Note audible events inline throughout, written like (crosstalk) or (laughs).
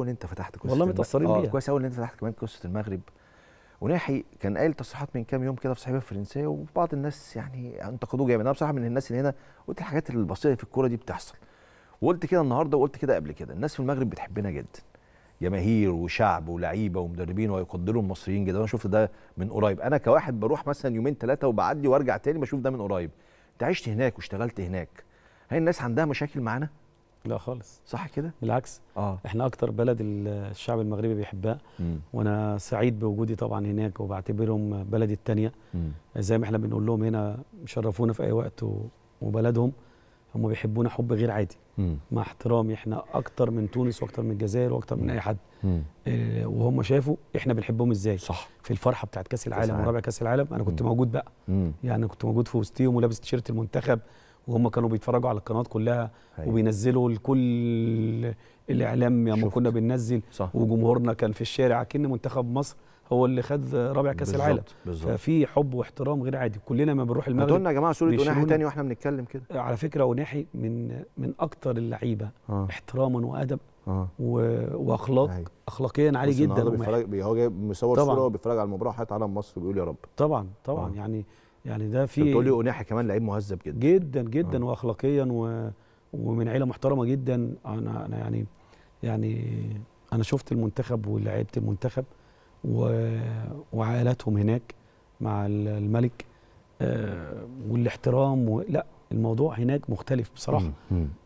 ان انت فتحت قصه والله متاثرين آه، بيها كويس قوي ان انت فتحت كمان قصه المغرب وناحي كان قايل تصريحات من كام يوم كده في صحيفه فرنسيه وبعض الناس يعني انتقدوه جامد انا بصراحه من الناس اللي هنا قلت الحاجات البسيطه في الكوره دي بتحصل وقلت كده النهارده وقلت كده قبل كده الناس في المغرب بتحبنا جدا جماهير وشعب ولعيبه ومدربين ويقدروا المصريين جدا انا شفت ده من قريب انا كواحد بروح مثلا يومين ثلاثه وبعدي وارجع تاني بشوف ده من قريب انت عشت هناك واشتغلت هناك هل الناس عندها مشاكل معانا لا خالص صح كده بالعكس آه. احنا اكتر بلد الشعب المغربي بيحبها مم. وانا سعيد بوجودي طبعا هناك وبعتبرهم بلدي الثانيه زي ما احنا بنقول لهم هنا مشرفونا في اي وقت و... وبلدهم هم بيحبونا حب غير عادي مم. مع احترامي احنا اكتر من تونس واكتر من الجزائر واكتر من اي حد مم. آه، وهم شافوا احنا بنحبهم ازاي صح في الفرحه بتاعت كاس العالم ورابع كاس العالم انا كنت مم. موجود بقى مم. يعني كنت موجود في وسطيهم ولابس تيشيرت المنتخب وهم كانوا بيتفرجوا على القنوات كلها هي. أيوة. وبينزلوا لكل الاعلام لما ما كنا بننزل صح. وجمهورنا كان في الشارع كأن منتخب مصر هو اللي خد رابع كاس بالزبط. العالم بالزبط. ففي حب واحترام غير عادي كلنا ما بنروح المغرب قلنا يا جماعه سوري وناحي تاني واحنا بنتكلم كده آه، على فكره وناحي من من اكتر اللعيبه آه. احتراما وادب آه. واخلاق هي. أيوة. اخلاقيا عالي جدا هو جاي مصور صوره وهو بيتفرج على المباراه وحاطط على مصر بيقول يا رب طبعا طبعا آه. يعني يعني ده في بتقولي لي اوناحي كمان لعيب مهذب جدا جدا جدا آه. واخلاقيا و... ومن عيله محترمه جدا انا انا يعني يعني انا شفت المنتخب ولعيبه المنتخب و... وعائلاتهم هناك مع الملك آه والاحترام و... لا الموضوع هناك مختلف بصراحه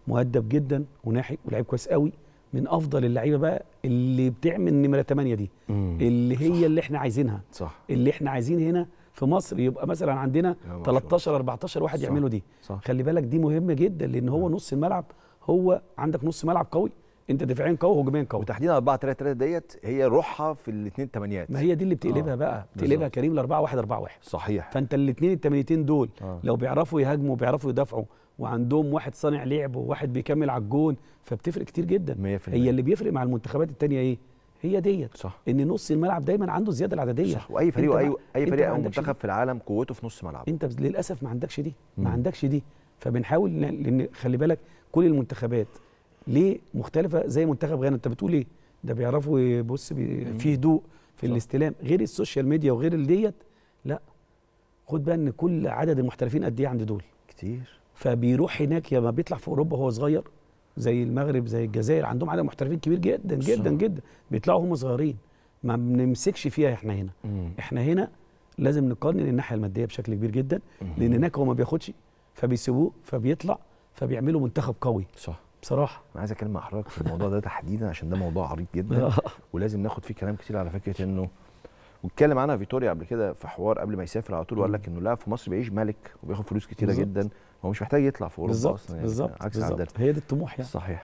مؤدب جدا وناحي ولعيب كويس قوي من افضل اللعيبه بقى اللي بتعمل نمره 8 دي مم. اللي هي صح. اللي احنا عايزينها صح. اللي احنا عايزين هنا في مصر يبقى مثلا عندنا 13 14 واحد صح يعملوا دي صح خلي بالك دي مهمه جدا لان هو نعم. نص الملعب هو عندك نص ملعب قوي انت دفاعيا قوي وهجومين قوي وتحديدا 4 3 3 ديت هي روحها في الاثنين ثمانيات ما هي دي اللي بتقلبها آه. بقى بتقلبها كريم ل 4 1 4 1 صحيح فانت الاثنين الثمانيتين دول آه. لو بيعرفوا يهاجموا وبيعرفوا يدافعوا وعندهم واحد صانع لعب وواحد بيكمل على الجون فبتفرق كتير جدا 100% هي اللي بيفرق مع المنتخبات الثانيه ايه هي ديت صح ان نص الملعب دايما عنده الزياده العدديه صح واي فريق واي اي فريق او منتخب في العالم قوته في نص ملعب انت للاسف ما عندكش دي ما عندكش دي فبنحاول لان خلي بالك كل المنتخبات ليه مختلفه زي منتخب غانا انت بتقول ايه ده بيعرفوا بص بي في هدوء في صح. الاستلام غير السوشيال ميديا وغير ديت لا خد بقى ان كل عدد المحترفين قد ايه عند دول كتير فبيروح هناك يا ما بيطلع في اوروبا وهو صغير زي المغرب زي الجزائر عندهم عدد محترفين كبير جدا جدا جدا بيطلعوا هم صغيرين ما بنمسكش فيها احنا هنا مم. احنا هنا لازم نقارن الناحيه الماديه بشكل كبير جدا مم. لان هناك هو ما بياخدش فبيسيبوه فبيطلع فبيعملوا منتخب قوي صح بصراحه انا عايز اكلم مع حضرتك في الموضوع ده تحديدا عشان ده موضوع عريض جدا (laughs) ولازم ناخد فيه كلام كتير على فكره انه واتكلم عنها فيتوريا قبل كده في حوار قبل ما يسافر على طول وقال لك انه لا في مصر بيعيش ملك وبياخد فلوس كتيره بالزبط. جدا هو مش محتاج يطلع في اوروبا اصلا يعني بالظبط عكس هي دي الطموح يعني صحيح